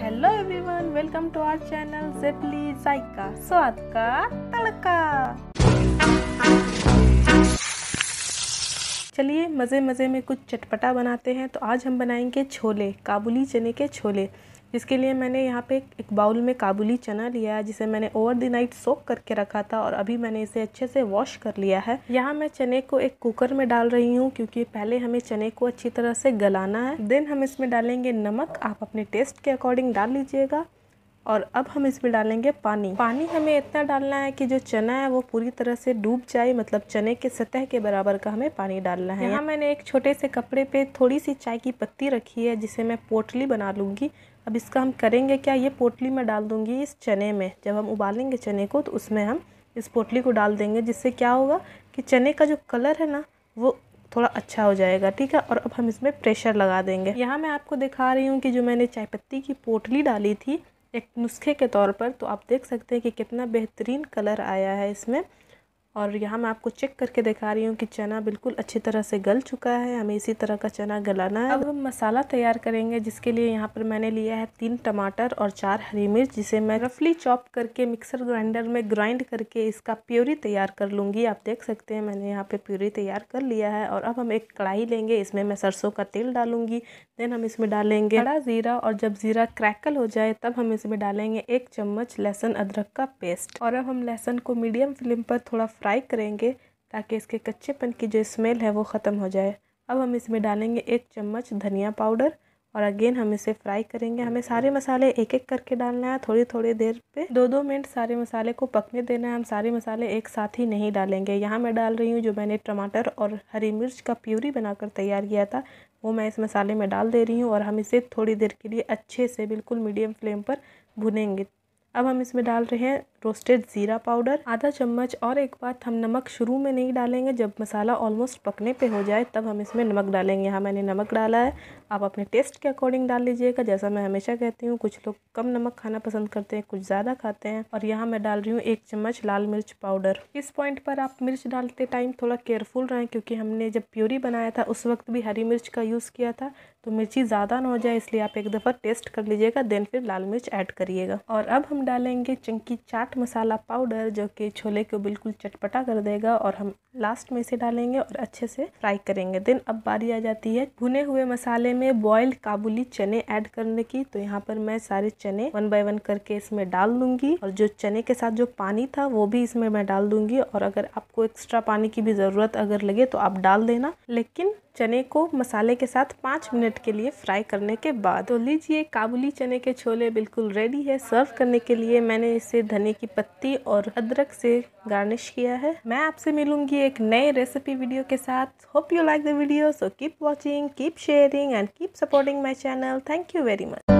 hello everyone welcome to our channel जेपली जायका स्वाद का तड़का चलिए मज़े मज़े में कुछ चटपटा बनाते हैं तो आज हम बनाएंगे छोले काबुली चने के छोले जिसके लिए मैंने यहाँ पे एक बाउल में काबुली चना लिया है जिसे मैंने ओवर द नाइट सोक करके रखा था और अभी मैंने इसे अच्छे से वॉश कर लिया है यहाँ मैं चने को एक कुकर में डाल रही हूँ क्योंकि पहले हमें चने को अच्छी तरह से गलाना है देन हम इसमें डालेंगे नमक आप अपने टेस्ट के अकॉर्डिंग डाल लीजिएगा और अब हम इसमें डालेंगे पानी पानी हमें इतना डालना है कि जो चना है वो पूरी तरह से डूब जाए मतलब चने के सतह के बराबर का हमें पानी डालना है यहाँ मैंने एक छोटे से कपड़े पे थोड़ी सी चाय की पत्ती रखी है जिसे मैं पोटली बना लूँगी अब इसका हम करेंगे क्या ये पोटली में डाल दूँगी इस चने में जब हम उबालेंगे चने को तो उसमें हम इस पोटली को डाल देंगे जिससे क्या होगा कि चने का जो कलर है ना वो थोड़ा अच्छा हो जाएगा ठीक है और अब हम इसमें प्रेशर लगा देंगे यहाँ मैं आपको दिखा रही हूँ कि जो मैंने चाय पत्ती की पोटली डाली थी एक नुस्खे के तौर पर तो आप देख सकते हैं कि कितना बेहतरीन कलर आया है इसमें और यहाँ मैं आपको चेक करके दिखा रही हूँ कि चना बिल्कुल अच्छी तरह से गल चुका है हमें इसी तरह का चना गलाना है अब हम मसाला तैयार करेंगे जिसके लिए यहाँ पर मैंने लिया है तीन टमाटर और चार हरी मिर्च जिसे मैं रफली चॉप करके मिक्सर ग्राइंडर में ग्राइंड करके इसका प्योरी तैयार कर लूँगी आप देख सकते हैं मैंने यहाँ पर प्योरी तैयार कर लिया है और अब हम एक कढ़ाई लेंगे इसमें मैं सरसों का तेल डालूंगी देन हम इसमें डालेंगे बड़ा ज़ीरा और जब ज़ीरा क्रैकल हो जाए तब हम इसमें डालेंगे एक चम्मच लहसुन अदरक का पेस्ट और अब हम लहसुन को मीडियम फ्लेम पर थोड़ा फ्राई करेंगे ताकि इसके कच्चेपन की जो स्मेल है वो ख़त्म हो जाए अब हम इसमें डालेंगे एक चम्मच धनिया पाउडर और अगेन हम इसे फ्राई करेंगे हमें सारे मसाले एक एक करके डालना है थोड़ी थोड़ी देर पे दो दो मिनट सारे मसाले को पकने देना है हम सारे मसाले एक साथ ही नहीं डालेंगे यहाँ मैं डाल रही हूँ जो मैंने टमाटर और हरी मिर्च का प्यूरी बनाकर तैयार किया था वो मैं इस मसाले में डाल दे रही हूँ और हम इसे थोड़ी देर के लिए अच्छे से बिल्कुल मीडियम फ्लेम पर भुनेंगे अब हम इसमें डाल रहे हैं रोस्टेड ज़ीरा पाउडर आधा चम्मच और एक बात हम नमक शुरू में नहीं डालेंगे जब मसाला ऑलमोस्ट पकने पे हो जाए तब हम इसमें नमक डालेंगे यहाँ मैंने नमक डाला है आप अपने टेस्ट के अकॉर्डिंग डाल लीजिएगा जैसा मैं हमेशा कहती हूँ कुछ लोग कम नमक खाना पसंद करते हैं कुछ ज़्यादा खाते हैं और यहाँ मैं डाल रही हूँ एक चम्मच लाल मिर्च पाउडर इस पॉइंट पर आप मिर्च डालते टाइम थोड़ा केयरफुल रहें क्योंकि हमने जब प्योरी बनाया था उस वक्त भी हरी मिर्च का यूज़ किया था तो मिर्ची ज़्यादा ना हो जाए इसलिए आप एक दफ़ा टेस्ट कर लीजिएगा देन फिर लाल मिर्च ऐड करिएगा और अब हम डालेंगे चंकी चाट चाट मसाला पाउडर जो कि छोले को बिल्कुल चटपटा कर देगा और हम लास्ट में इसे डालेंगे और अच्छे से फ्राई करेंगे देन अब बारी आ जाती है भुने हुए मसाले में बॉइल्ड काबुली चने ऐड करने की तो यहाँ पर मैं सारे चने वन बाय वन करके इसमें डाल दूंगी और जो चने के साथ जो पानी था वो भी इसमें मैं डाल दूंगी और अगर आपको एक्स्ट्रा पानी की भी ज़रूरत अगर लगे तो आप डाल देना लेकिन चने को मसाले के साथ पाँच मिनट के लिए फ्राई करने के बाद तो लीजिए काबुली चने के छोले बिल्कुल रेडी है सर्व करने के लिए मैंने इसे धने की पत्ती और अदरक से गार्निश किया है मैं आपसे मिलूंगी एक नए रेसिपी वीडियो के साथ hope you like the video so keep watching keep sharing and keep supporting my channel thank you very much